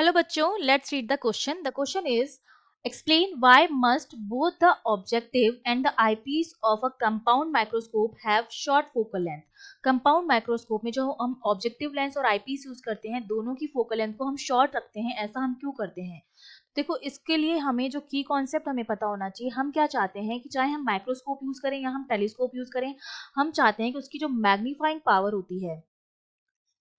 Hello बच्चों let's read the question the question is explain why must both the objective and the eyepiece of a compound microscope have short focal length compound microscope में जो हम objective lens और eyepiece use करते हैं दोनों की focal length को हम शॉर्ट रखते हैं ऐसा हम क्यों करते हैं देखो इसके लिए हमें जो की कॉन्सेप्ट हमें पता होना चाहिए हम क्या चाहते हैं कि चाहे हम माइक्रोस्कोप यूज करें या हम टेलीस्कोप यूज करें हम चाहते हैं कि उसकी जो मैग्नीफाइंग पावर होती है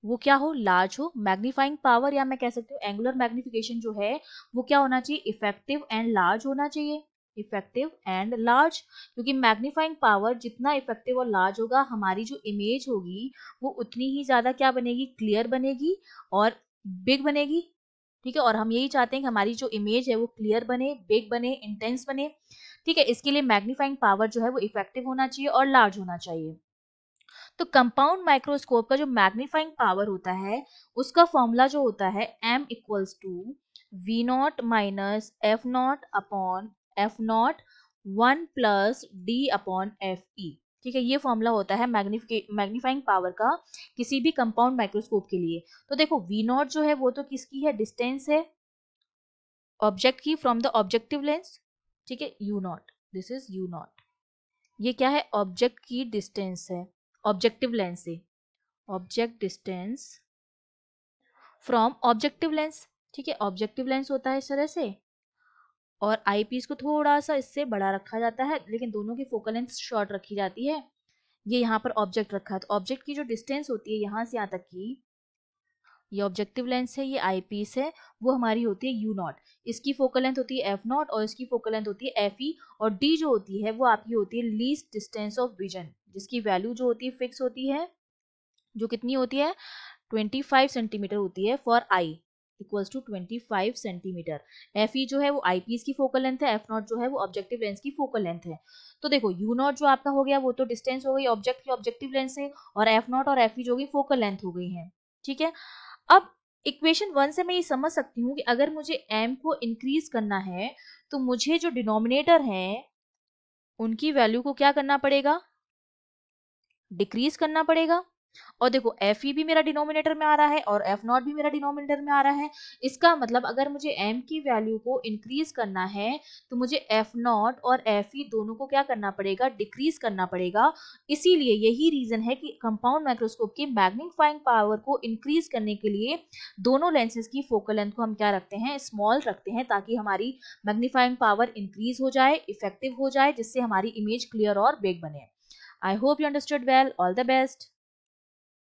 वो क्या हो लार्ज हो मैग्नीफाइंग पावर या मैं कह सकती हूँ एंगुलर मैग्निफिकेशन जो है वो क्या होना चाहिए इफेक्टिव एंड लार्ज होना चाहिए इफेक्टिव एंड लार्ज क्योंकि मैग्नीफाइंग पावर जितना इफेक्टिव और लार्ज होगा हमारी जो इमेज होगी वो उतनी ही ज़्यादा क्या बनेगी क्लियर बनेगी और बिग बनेगी ठीक है और हम यही चाहते हैं कि हमारी जो इमेज है वो क्लियर बने बिग बने इंटेंस बने ठीक है इसके लिए मैग्नीफाइंग पावर जो है वो इफेक्टिव होना चाहिए और लार्ज होना चाहिए तो कंपाउंड माइक्रोस्कोप का जो मैग्नीफाइंग पावर होता है उसका फॉर्मूला जो होता है M equals to V not minus F not upon F not one plus D upon F E ठीक है ये फॉर्मूला होता है मैग्नीफाइंग पावर का किसी भी कंपाउंड माइक्रोस्कोप के लिए तो देखो वी नॉट जो है वो तो किसकी है डिस्टेंस है ऑब्जेक्ट की फ्रॉम द ऑब्जेक्टिव लेंस ठीक है U not this is U not ये क्या है ऑब्जेक्ट की डिस्टेंस है ऑब्जेक्टिव लेंस से object distance from objective lens ठीक है ऑब्जेक्टिव लेंस होता है इस तरह से और आई पीस को थोड़ा सा इससे बड़ा रखा जाता है लेकिन दोनों की फोकल लेंथ शॉर्ट रखी जाती है ये यहाँ पर ऑब्जेक्ट रखा है तो ऑब्जेक्ट की जो डिस्टेंस होती है यहाँ से यहाँ तक की ये ऑब्जेक्टिव लेंस है ये आई पीस है वो हमारी होती है यू नॉट इसकी फोकल लेंथ होती है एफ नॉट और इसकी फोकल लेंथ होती है एफ ई और डी जो होती है वो आपकी होती है लीस्ट डिस्टेंस ऑफ विजन जिसकी वैल्यू जो होती है फिक्स होती है जो कितनी होती है 25 सेंटीमीटर होती है for I equals to 25 centimetre F E जो है वो आई पीस की फोकल लेंथ है एफ नॉट जो है वो ऑब्जेक्टिव लेंस की फोकल लेंथ है तो देखो यू नॉट जो आपका हो गया वो तो डिस्टेंस हो गई ऑब्जेक्ट की ऑब्जेक्टिव लेंस से और एफ नॉट और एफ ई e जो होगी फोकल लेंथ हो गई है ठीक है अब इक्वेशन वन से मैं ये समझ सकती हूँ कि अगर मुझे एम को इंक्रीज करना है तो मुझे जो डिनोमिनेटर है उनकी वैल्यू को क्या करना पड़ेगा डिक्रीज करना पड़ेगा और देखो एफ ई e भी मेरा डिनोमिनेटर में आ रहा है और एफ नॉट भी मेरा डिनोमिनेटर में आ रहा है इसका मतलब अगर मुझे एम की वैल्यू को इंक्रीज करना है तो मुझे एफ नॉट और एफ ई e दोनों को क्या करना पड़ेगा डिक्रीज करना पड़ेगा इसीलिए यही रीजन है कि कंपाउंड माइक्रोस्कोप की मैग्निफाइंग पावर को इंक्रीज करने के लिए दोनों लेंसेज की फोकल लेंथ को हम क्या रखते हैं स्मॉल रखते हैं ताकि हमारी मैग्निफाइंग पावर इंक्रीज हो जाए इफेक्टिव हो जाए जिससे हमारी इमेज क्लियर और बेग बने I hope you understood well. All the best.